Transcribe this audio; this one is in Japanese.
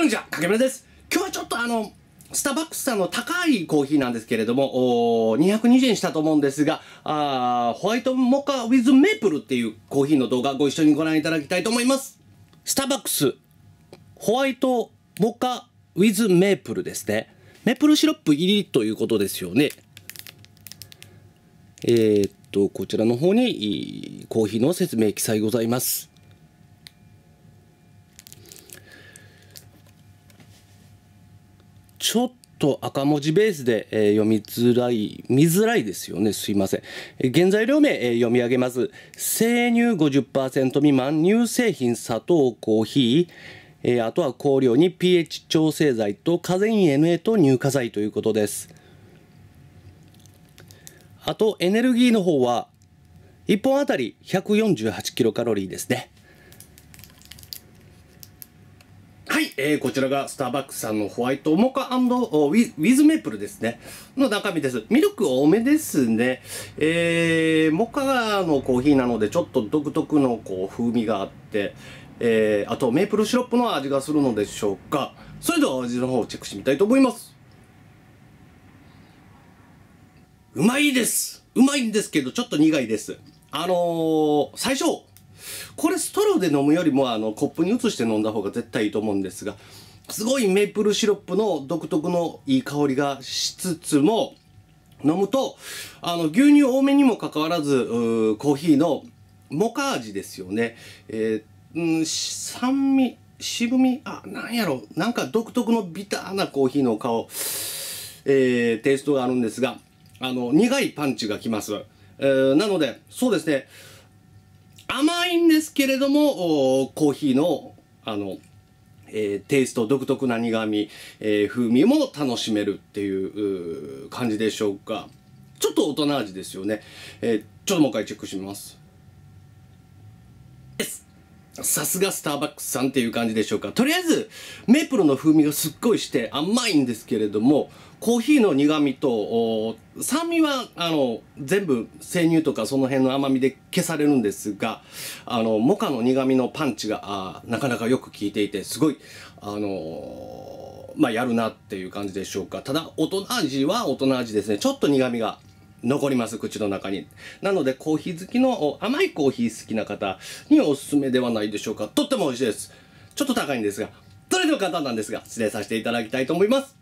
こんにちは、かけむらです。今日はちょっとあの、スターバックスさんの高いコーヒーなんですけれども、220円したと思うんですが、あホワイトモカウィズメープルっていうコーヒーの動画ご一緒にご覧いただきたいと思います。スターバックス、ホワイトモカウィズメープルですね。メープルシロップ入りということですよね。えー、っと、こちらの方にコーヒーの説明記載ございます。ちょっと赤文字ベースで、えー、読みづらい、見づらいですよね。すいません。原材料名、えー、読み上げます。生乳50%未満、乳製品、砂糖、コーヒー、えー、あとは香料に pH 調整剤とカゼイン NA と乳化剤ということです。あとエネルギーの方は1本あたり148キロカロリーですね。はい、えー、こちらがスターバックスさんのホワイトモカウィウィズメープルですね。の中身です。ミルク多めですね。えー、モカのコーヒーなので、ちょっと独特のこう風味があって、えー、あとメープルシロップの味がするのでしょうか。それでは味の方をチェックしてみたいと思います。うまいですうまいんですけど、ちょっと苦いです。あのー、最初、これストローで飲むよりもあのコップに移して飲んだ方が絶対いいと思うんですがすごいメープルシロップの独特のいい香りがしつつも飲むとあの牛乳多めにもかかわらずーコーヒーのモカ味ですよね、えー、うん、酸味渋みあなんやろなんか独特のビターなコーヒーの顔、えー、テイストがあるんですがあの苦いパンチがきます、えー、なのでそうですねないんですけれどもコーヒーのあの、えー、テイスト独特な苦味、えー、風味も楽しめるっていう感じでしょうかちょっと大人味ですよね、えー、ちょっともう一回チェックしてみますさすがスターバックスさんっていう感じでしょうか。とりあえず、メープルの風味がすっごいして甘いんですけれども、コーヒーの苦味と、酸味は、あの、全部生乳とかその辺の甘みで消されるんですが、あの、モカの苦味のパンチが、なかなかよく効いていて、すごい、あのー、まあ、やるなっていう感じでしょうか。ただ、大人味は大人味ですね。ちょっと苦味が残ります、口の中に。なので、コーヒー好きの、甘いコーヒー好きな方におすすめではないでしょうか。とっても美味しいです。ちょっと高いんですが、それでず簡単なんですが、失礼させていただきたいと思います。